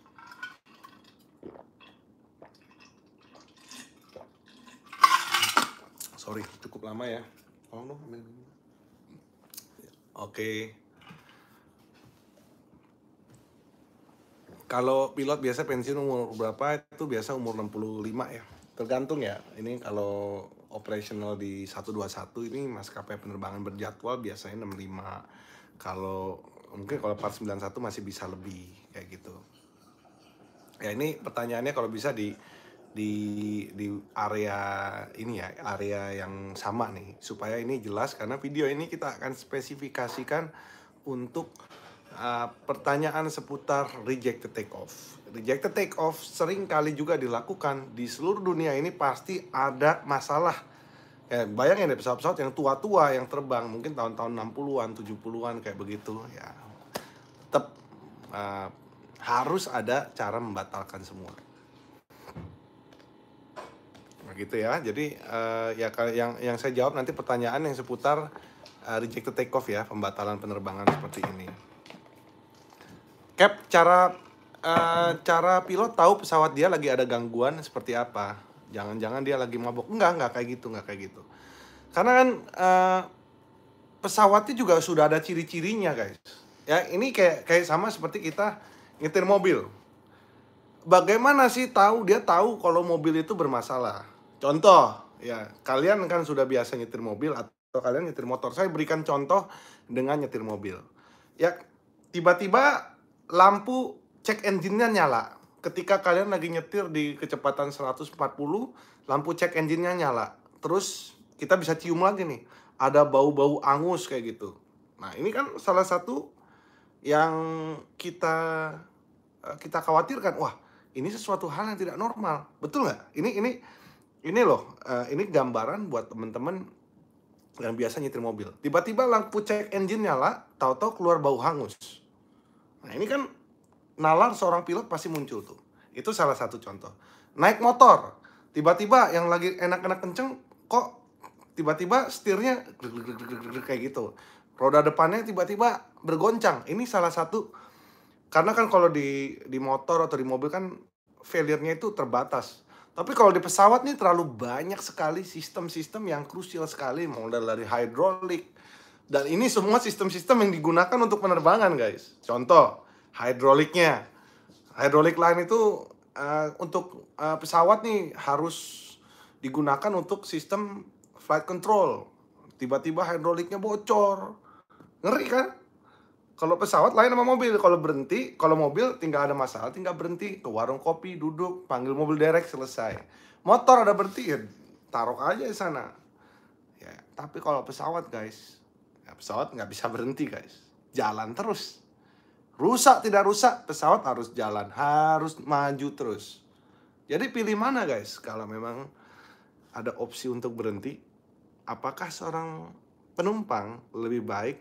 sorry cukup lama ya tolong dong ambil oke okay. kalau pilot biasa pensiun umur berapa itu biasa umur 65 ya tergantung ya ini kalau operasional di 121 ini maskapai penerbangan berjadwal biasanya 65 kalau mungkin kalau 491 masih bisa lebih kayak gitu ya ini pertanyaannya kalau bisa di di di area ini ya area yang sama nih supaya ini jelas karena video ini kita akan spesifikasikan untuk uh, pertanyaan seputar the take off rejected take off sering kali juga dilakukan di seluruh dunia ini pasti ada masalah. Ya, bayangin deh pesawat-pesawat yang tua-tua yang terbang mungkin tahun-tahun 60-an, 70-an kayak begitu ya. Tetap uh, eh, harus ada cara membatalkan semua. Nah, gitu ya. Jadi uh, ya yang yang saya jawab nanti pertanyaan yang seputar uh, rejected take off ya, pembatalan penerbangan seperti ini. Cap cara uh, cara pilot tahu pesawat dia lagi ada gangguan seperti apa jangan-jangan dia lagi mabuk enggak enggak kayak gitu enggak kayak gitu karena kan uh, pesawatnya juga sudah ada ciri-cirinya guys ya ini kayak kayak sama seperti kita nyetir mobil bagaimana sih tahu dia tahu kalau mobil itu bermasalah contoh ya kalian kan sudah biasa nyetir mobil atau kalian nyetir motor saya berikan contoh dengan nyetir mobil ya tiba-tiba lampu cek engine-nya nyala. Ketika kalian lagi nyetir di kecepatan 140, lampu cek engine-nya nyala. Terus kita bisa cium lagi nih, ada bau-bau angus kayak gitu. Nah, ini kan salah satu yang kita eh, kita khawatirkan. Wah, ini sesuatu hal yang tidak normal. Betul nggak? Ini ini ini loh, eh, ini gambaran buat temen-temen yang biasa nyetir mobil. Tiba-tiba lampu cek engine nyala, tahu-tahu keluar bau hangus. Nah, ini kan nalar seorang pilot pasti muncul tuh. Itu salah satu contoh. Naik motor, tiba-tiba yang lagi enak-enak kenceng kok tiba-tiba setirnya kayak gitu. Roda depannya tiba-tiba bergoncang. Ini salah satu karena kan kalau di di motor atau di mobil kan failure-nya itu terbatas. Tapi kalau di pesawat nih terlalu banyak sekali sistem-sistem yang krusial sekali, mulai dari hidrolik. dan ini semua sistem-sistem yang digunakan untuk penerbangan, guys. Contoh, hidroliknya. Hydraulic lain itu uh, untuk uh, pesawat nih harus digunakan untuk sistem flight control. Tiba-tiba hidroliknya bocor. Ngeri kan? Kalau pesawat lain sama mobil, kalau berhenti, kalau mobil tinggal ada masalah, tinggal berhenti ke warung kopi, duduk, panggil mobil derek selesai. Motor ada berhenti, ya taruh aja di sana. Ya, tapi kalau pesawat guys, ya pesawat nggak bisa berhenti guys, jalan terus. Rusak tidak rusak, pesawat harus jalan, harus maju terus. Jadi pilih mana guys? Kalau memang ada opsi untuk berhenti, apakah seorang penumpang lebih baik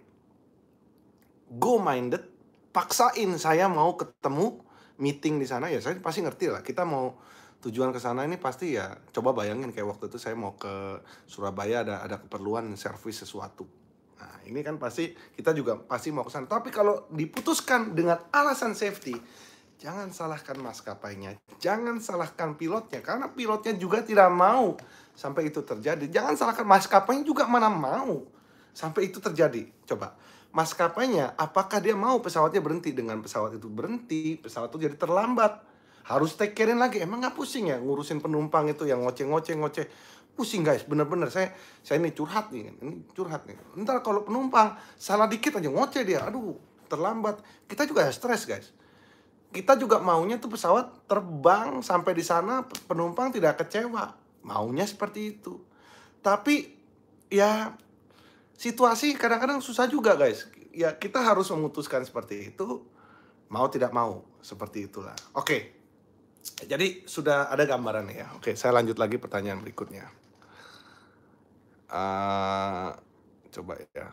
go minded, paksain saya mau ketemu meeting di sana ya saya pasti ngerti lah. Kita mau tujuan ke sana ini pasti ya coba bayangin kayak waktu itu saya mau ke Surabaya ada ada keperluan servis sesuatu Nah, ini kan pasti kita juga pasti mau ke Tapi kalau diputuskan dengan alasan safety, jangan salahkan maskapainya, jangan salahkan pilotnya karena pilotnya juga tidak mau sampai itu terjadi. Jangan salahkan maskapainya juga mana mau sampai itu terjadi. Coba maskapainya apakah dia mau pesawatnya berhenti dengan pesawat itu berhenti, pesawat itu jadi terlambat harus take care lagi emang nggak pusing ya ngurusin penumpang itu yang ngoceh ngoceh ngoceh pusing guys bener-bener saya saya ini curhat nih ini curhat nih ntar kalau penumpang salah dikit aja ngoceh dia aduh terlambat kita juga stres guys kita juga maunya tuh pesawat terbang sampai di sana penumpang tidak kecewa maunya seperti itu tapi ya situasi kadang-kadang susah juga guys ya kita harus memutuskan seperti itu mau tidak mau seperti itulah oke jadi sudah ada gambaran ya oke saya lanjut lagi pertanyaan berikutnya uh, coba ya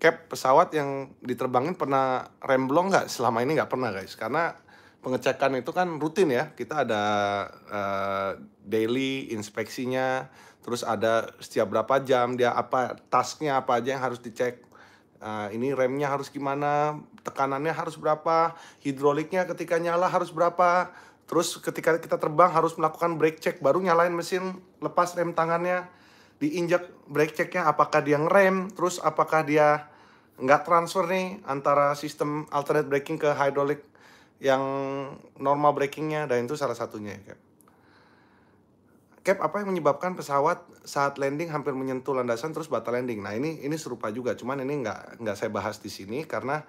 cap pesawat yang diterbangin pernah remblong nggak selama ini nggak pernah guys karena pengecekan itu kan rutin ya kita ada uh, daily inspeksinya terus ada setiap berapa jam dia apa tasknya apa aja yang harus dicek uh, ini remnya harus gimana tekanannya harus berapa hidroliknya ketika nyala harus berapa Terus ketika kita terbang harus melakukan brake check, baru nyalain mesin, lepas rem tangannya, diinjak brake checknya apakah dia ngerem, terus apakah dia nggak transfer nih antara sistem alternate braking ke hydraulic yang normal brakingnya dan itu salah satunya ya Cap. Cap apa yang menyebabkan pesawat saat landing hampir menyentuh landasan terus batal landing? Nah ini ini serupa juga, cuman ini nggak nggak saya bahas di sini karena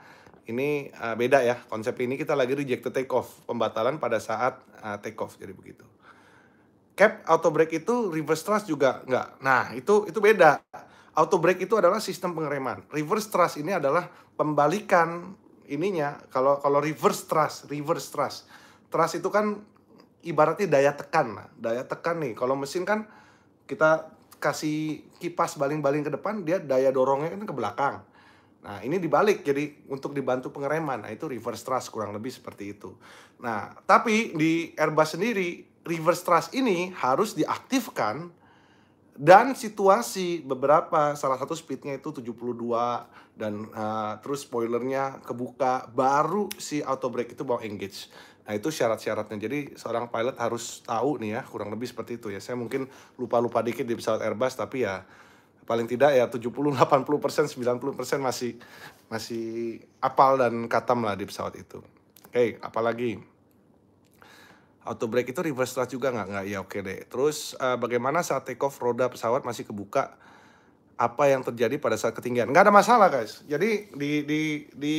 ini uh, beda ya konsep ini kita lagi reject to take off pembatalan pada saat uh, take off jadi begitu cap auto brake itu reverse thrust juga nggak nah itu itu beda auto brake itu adalah sistem pengereman reverse thrust ini adalah pembalikan ininya kalau kalau reverse thrust reverse thrust thrust itu kan ibaratnya daya tekan lah daya tekan nih kalau mesin kan kita kasih kipas baling-baling ke depan dia daya dorongnya kan ke belakang Nah, ini dibalik jadi untuk dibantu pengereman. Nah, itu reverse thrust kurang lebih seperti itu. Nah, tapi di Airbus sendiri reverse thrust ini harus diaktifkan dan situasi beberapa salah satu speednya itu 72 dan uh, terus spoilernya kebuka baru si auto brake itu mau engage. Nah, itu syarat-syaratnya. Jadi, seorang pilot harus tahu nih ya, kurang lebih seperti itu ya. Saya mungkin lupa-lupa dikit di pesawat Airbus tapi ya paling tidak ya 70 80 persen 90 persen masih masih apal dan katam lah di pesawat itu oke okay, apalagi auto brake itu reverse thrust juga nggak nggak ya oke okay deh terus uh, bagaimana saat take off roda pesawat masih kebuka apa yang terjadi pada saat ketinggian nggak ada masalah guys jadi di di di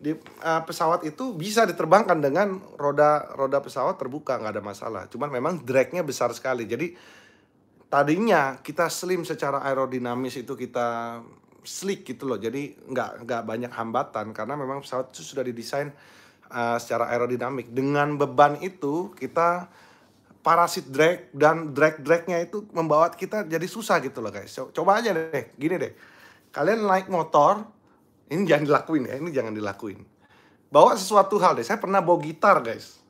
di uh, pesawat itu bisa diterbangkan dengan roda roda pesawat terbuka nggak ada masalah cuman memang dragnya besar sekali jadi tadinya kita slim secara aerodinamis itu kita sleek gitu loh jadi nggak nggak banyak hambatan karena memang pesawat itu sudah didesain uh, secara aerodinamik dengan beban itu kita parasit drag dan drag dragnya itu membawa kita jadi susah gitu loh guys coba aja deh gini deh kalian naik motor ini jangan dilakuin ya ini jangan dilakuin bawa sesuatu hal deh saya pernah bawa gitar guys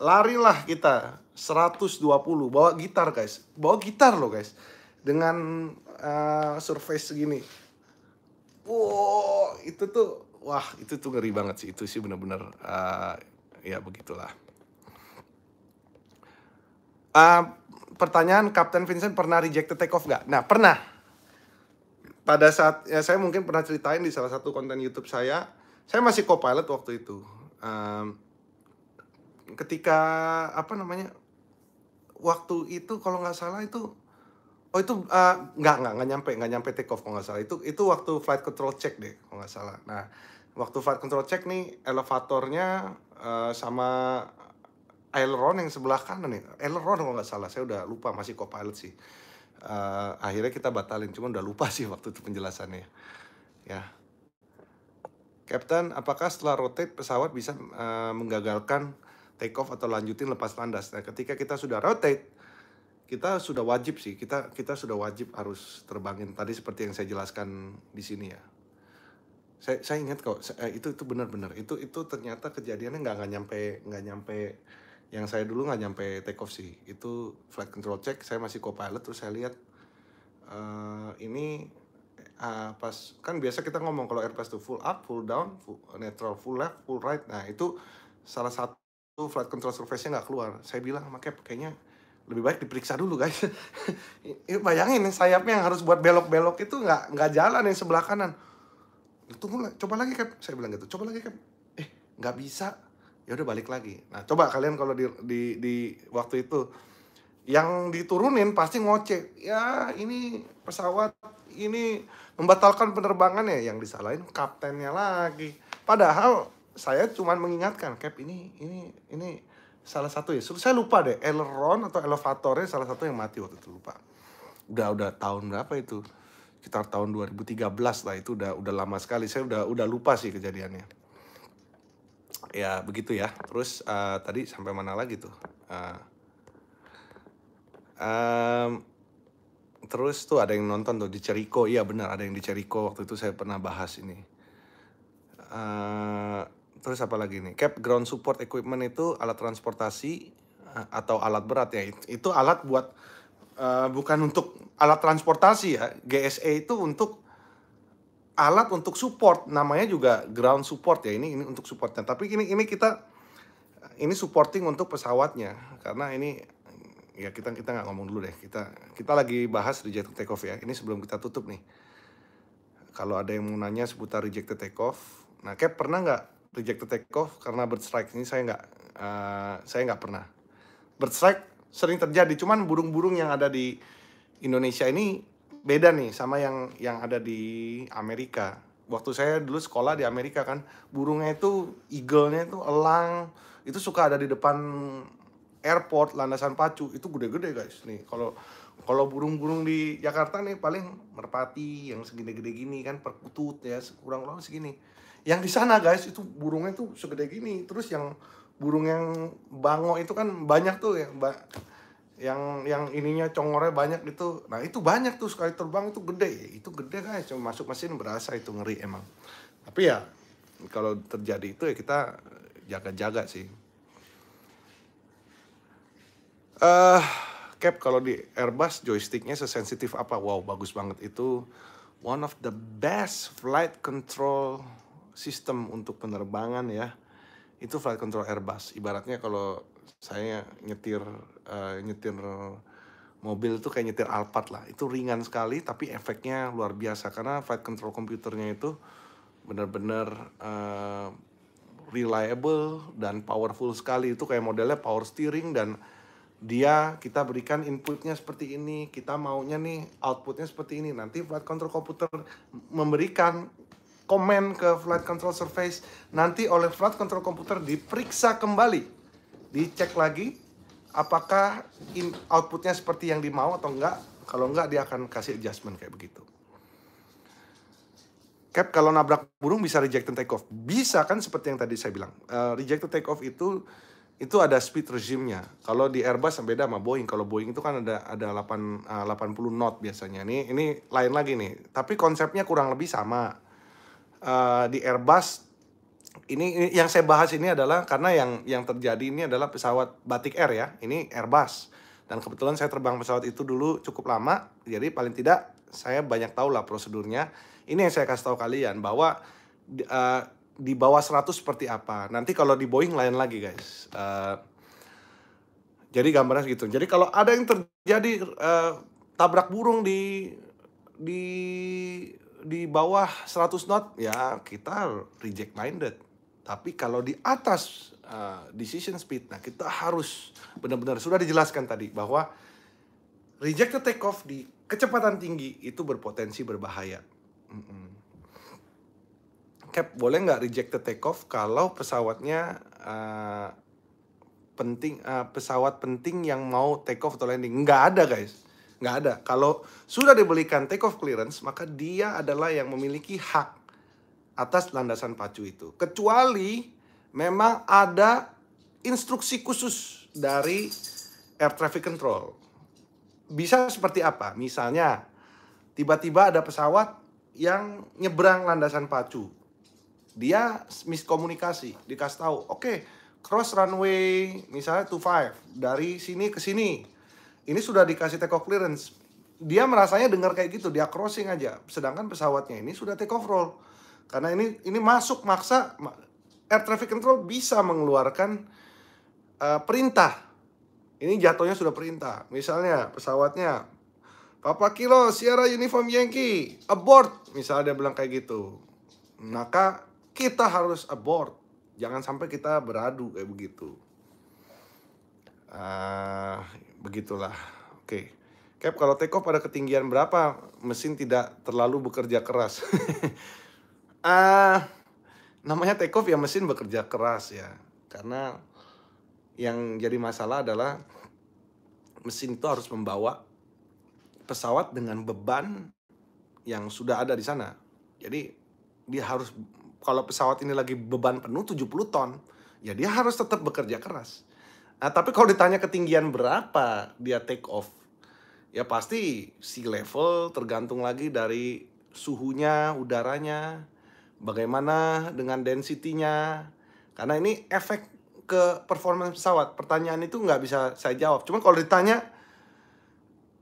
larilah kita 120 bawa gitar guys bawa gitar loh guys dengan uh, surface segini wow itu tuh wah itu tuh ngeri banget sih itu sih bener-bener uh, ya begitulah uh, pertanyaan Kapten Vincent pernah reject take off nggak nah pernah pada saat ya saya mungkin pernah ceritain di salah satu konten YouTube saya saya masih co-pilot waktu itu um, ketika apa namanya waktu itu kalau nggak salah itu oh itu uh, nggak nggak nggak nyampe nggak nyampe take off kalau nggak salah itu itu waktu flight control check deh kalau nggak salah nah waktu flight control check nih elevatornya uh, sama aileron yang sebelah kanan nih ya. aileron kalau nggak salah saya udah lupa masih co-pilot sih uh, akhirnya kita batalin cuman udah lupa <laughs> sih waktu itu penjelasannya ya Captain apakah setelah rotate pesawat bisa uh, menggagalkan take off atau lanjutin lepas landas. Nah, ketika kita sudah rotate, kita sudah wajib sih, kita kita sudah wajib harus terbangin. Tadi seperti yang saya jelaskan di sini ya. Saya, saya ingat kok, saya, eh, itu itu benar-benar itu itu ternyata kejadiannya nggak nggak nyampe nggak nyampe yang saya dulu nggak nyampe take off sih. Itu flight control check, saya masih co-pilot terus saya lihat uh, ini uh, pas kan biasa kita ngomong kalau airbus tuh full up, full down, full, neutral, full left, full right. Nah, itu salah satu itu flight control surface-nya nggak keluar. Saya bilang sama Cap, kayaknya lebih baik diperiksa dulu guys. <laughs> Bayangin nih sayapnya yang harus buat belok-belok itu nggak nggak jalan yang sebelah kanan. Tunggu lah, coba lagi Cap. Saya bilang gitu, coba lagi Cap. Eh, nggak bisa. Ya udah balik lagi. Nah, coba kalian kalau di, di di waktu itu yang diturunin pasti ngocek, Ya, ini pesawat ini membatalkan penerbangannya yang disalahin kaptennya lagi. Padahal saya cuma mengingatkan cap ini ini ini salah satu ya saya lupa deh aileron atau elevatornya salah satu yang mati waktu itu lupa udah udah tahun berapa itu sekitar tahun 2013 lah itu udah udah lama sekali saya udah udah lupa sih kejadiannya ya begitu ya terus uh, tadi sampai mana lagi tuh uh, um, terus tuh ada yang nonton tuh di Ceriko iya benar ada yang di Ceriko waktu itu saya pernah bahas ini eh, terus apa lagi nih? Cap ground support equipment itu alat transportasi eh, atau alat berat ya. Itu alat buat uh, bukan untuk alat transportasi ya. GSA itu untuk alat untuk support namanya juga ground support ya. Ini ini untuk supportnya. Tapi ini ini kita ini supporting untuk pesawatnya karena ini ya kita kita nggak ngomong dulu deh. Kita kita lagi bahas take off ya. Ini sebelum kita tutup nih. Kalau ada yang mau nanya seputar rejected off nah Cap pernah nggak take off karena bird strike ini saya nggak uh, saya nggak pernah bird strike sering terjadi cuman burung-burung yang ada di Indonesia ini beda nih sama yang yang ada di Amerika waktu saya dulu sekolah di Amerika kan burungnya itu eagle-nya itu elang itu suka ada di depan airport landasan pacu itu gede-gede guys nih kalau kalau burung-burung di Jakarta nih paling merpati yang segede-gede gini kan perkutut ya kurang-kurang segini yang di sana guys itu burungnya tuh segede gini terus yang burung yang bango itu kan banyak tuh ya mbak yang yang ininya congornya banyak gitu nah itu banyak tuh sekali terbang itu gede ya, itu gede guys cuma masuk mesin berasa itu ngeri emang tapi ya kalau terjadi itu ya kita jaga-jaga sih eh uh, cap kalau di Airbus joysticknya sesensitif apa wow bagus banget itu one of the best flight control sistem untuk penerbangan ya itu flight control Airbus ibaratnya kalau saya nyetir uh, nyetir mobil itu kayak nyetir Alphard lah itu ringan sekali tapi efeknya luar biasa karena flight control komputernya itu benar-benar uh, reliable dan powerful sekali itu kayak modelnya power steering dan dia kita berikan inputnya seperti ini kita maunya nih outputnya seperti ini nanti flight control komputer memberikan komen ke flight control surface nanti oleh flight control komputer diperiksa kembali dicek lagi apakah in, outputnya seperti yang dimau atau enggak kalau enggak dia akan kasih adjustment kayak begitu Cap kalau nabrak burung bisa rejected take off bisa kan seperti yang tadi saya bilang uh, eh, rejected take off itu itu ada speed regime-nya. Kalau di Airbus beda sama Boeing. Kalau Boeing itu kan ada ada 8 uh, 80 knot biasanya. Ini ini lain lagi nih. Tapi konsepnya kurang lebih sama. Eh, di Airbus ini, ini yang saya bahas ini adalah karena yang yang terjadi ini adalah pesawat Batik Air ya. Ini Airbus. Dan kebetulan saya terbang pesawat itu dulu cukup lama, jadi paling tidak saya banyak tahu lah prosedurnya. Ini yang saya kasih tahu kalian bahwa uh, di bawah 100 seperti apa. Nanti kalau di Boeing lain lagi, guys. Uh, jadi gambarnya gitu. Jadi kalau ada yang terjadi uh, tabrak burung di di di bawah 100 knot ya kita reject minded. Tapi kalau di atas uh, decision speed, nah kita harus benar-benar sudah dijelaskan tadi bahwa the take off di kecepatan tinggi itu berpotensi berbahaya. Mm -mm. Cap boleh nggak the take off kalau pesawatnya uh, penting uh, pesawat penting yang mau take off atau landing nggak ada guys nggak ada. Kalau sudah dibelikan take off clearance, maka dia adalah yang memiliki hak atas landasan pacu itu. Kecuali memang ada instruksi khusus dari air traffic control. Bisa seperti apa? Misalnya, tiba-tiba ada pesawat yang nyebrang landasan pacu. Dia miskomunikasi, dikasih tahu, oke, okay, cross runway misalnya 25 dari sini ke sini ini sudah dikasih take off clearance dia merasanya dengar kayak gitu dia crossing aja sedangkan pesawatnya ini sudah take off roll karena ini ini masuk maksa air traffic control bisa mengeluarkan uh, perintah ini jatuhnya sudah perintah misalnya pesawatnya Papa Kilo Sierra Uniform Yankee abort misalnya dia bilang kayak gitu maka kita harus abort jangan sampai kita beradu kayak begitu uh, begitulah. Oke. Cap kalau take off pada ketinggian berapa mesin tidak terlalu bekerja keras? <laughs> Ah, uh, namanya take off ya mesin bekerja keras ya. Karena yang jadi masalah adalah mesin itu harus membawa pesawat dengan beban yang sudah ada di sana. Jadi dia harus kalau pesawat ini lagi beban penuh 70 ton, ya dia harus tetap bekerja keras. Nah, tapi kalau ditanya ketinggian berapa dia take off, ya pasti sea level tergantung lagi dari suhunya, udaranya, bagaimana dengan densitinya. Karena ini efek ke performa pesawat. Pertanyaan itu nggak bisa saya jawab. Cuma kalau ditanya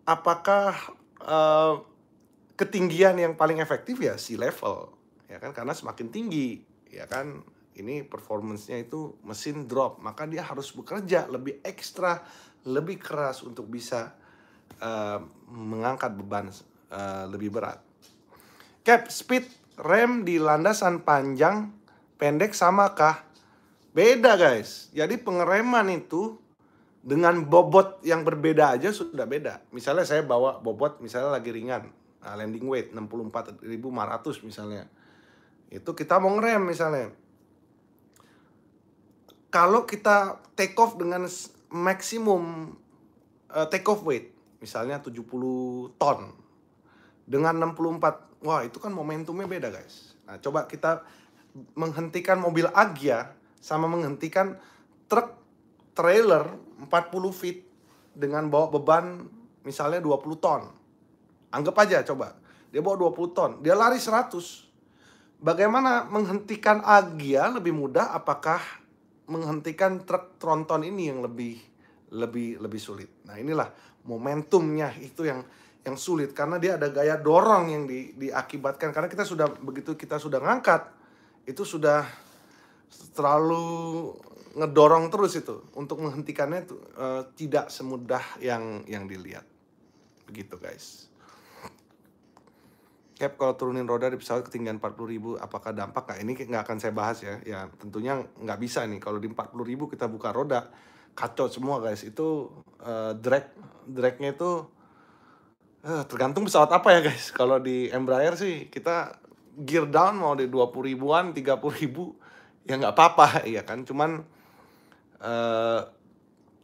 apakah uh, ketinggian yang paling efektif ya sea level, ya kan? Karena semakin tinggi, ya kan ini performance-nya itu mesin drop, maka dia harus bekerja lebih ekstra, lebih keras untuk bisa uh, mengangkat beban uh, lebih berat. Cap speed rem di landasan panjang pendek samakah? Beda guys. Jadi pengereman itu dengan bobot yang berbeda aja sudah beda. Misalnya saya bawa bobot misalnya lagi ringan, nah, landing weight 64.500 misalnya. Itu kita mau ngerem misalnya kalau kita take off dengan maksimum uh, eh, take off weight misalnya 70 ton dengan 64 wah itu kan momentumnya beda guys nah coba kita menghentikan mobil Agya sama menghentikan truk trailer 40 feet dengan bawa beban misalnya 20 ton anggap aja coba dia bawa 20 ton dia lari 100 bagaimana menghentikan Agya lebih mudah apakah menghentikan truk tronton ini yang lebih lebih lebih sulit. Nah, inilah momentumnya itu yang yang sulit karena dia ada gaya dorong yang di, diakibatkan karena kita sudah begitu kita sudah ngangkat itu sudah terlalu ngedorong terus itu untuk menghentikannya itu uh, tidak semudah yang yang dilihat begitu guys Cap kalau turunin roda di pesawat ketinggian 40 ribu apakah dampak nggak? Ini nggak akan saya bahas ya. Ya tentunya nggak bisa nih kalau di 40 ribu kita buka roda kacau semua guys. Itu uh, drag dragnya itu uh, tergantung pesawat apa ya guys. <laughs> Kalau di Embraer sih kita gear down mau di 20 ribuan, 30 ribu ya nggak apa-apa <laughs> ya kan. Cuman uh,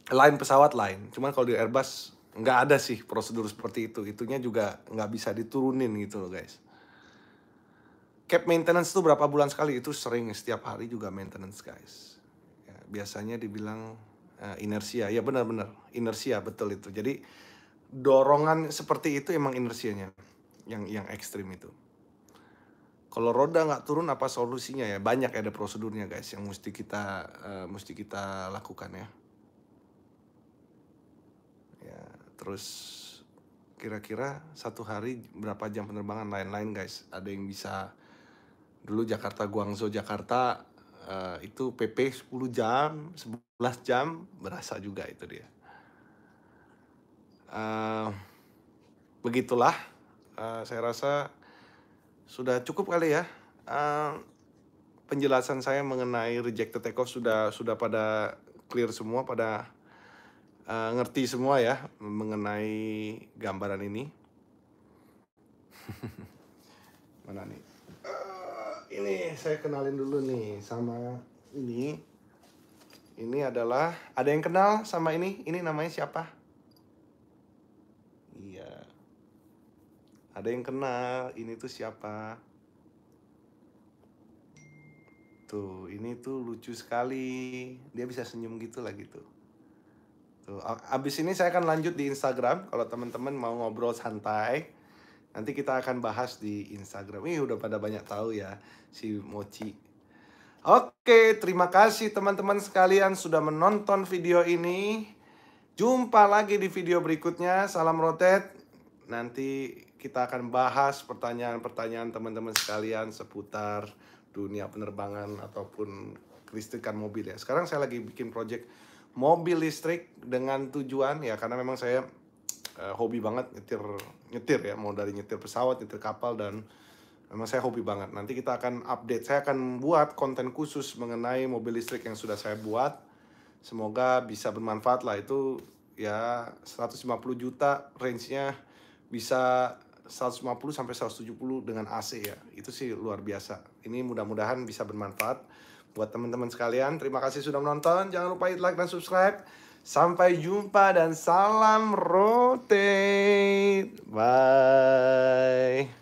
eh, lain pesawat lain. Cuman kalau di Airbus nggak ada sih prosedur seperti itu itunya juga nggak bisa diturunin gitu loh guys cap maintenance itu berapa bulan sekali itu sering setiap hari juga maintenance guys ya, biasanya dibilang uh, inersia ya benar-benar inersia betul itu jadi dorongan seperti itu emang inersianya yang yang ekstrim itu kalau roda nggak turun apa solusinya ya banyak ada prosedurnya guys yang mesti kita uh, mesti kita lakukan ya terus kira-kira satu hari berapa jam penerbangan lain-lain guys ada yang bisa dulu Jakarta Guangzhou Jakarta uh, itu PP 10 jam 11 jam berasa juga itu dia uh, begitulah uh, saya rasa sudah cukup kali ya uh, penjelasan saya mengenai rejected takeoff sudah sudah pada clear semua pada uh, ngerti semua ya mengenai gambaran ini. <laughs> Mana nih? Uh, ini saya kenalin dulu nih sama ini. Ini adalah ada yang kenal sama ini? Ini namanya siapa? Iya. Ada yang kenal ini tuh siapa? Tuh, ini tuh lucu sekali. Dia bisa senyum gitu lah gitu. Tuh, abis ini saya akan lanjut di Instagram. Kalau teman-teman mau ngobrol santai, nanti kita akan bahas di Instagram. ini udah pada banyak tahu ya si Mochi. Oke, terima kasih teman-teman sekalian sudah menonton video ini. Jumpa lagi di video berikutnya. Salam rotet. Nanti kita akan bahas pertanyaan-pertanyaan teman-teman sekalian seputar dunia penerbangan ataupun kelistrikan mobil ya. Sekarang saya lagi bikin project mobil listrik dengan tujuan ya karena memang saya uh, hobi banget nyetir nyetir ya mau dari nyetir pesawat nyetir kapal dan memang saya hobi banget nanti kita akan update saya akan buat konten khusus mengenai mobil listrik yang sudah saya buat semoga bisa bermanfaat lah itu ya 150 juta range-nya bisa 150 sampai 170 dengan AC ya itu sih luar biasa ini mudah-mudahan bisa bermanfaat Buat teman-teman sekalian, terima kasih sudah menonton. Jangan lupa hit like dan subscribe. Sampai jumpa dan salam rotate. Bye.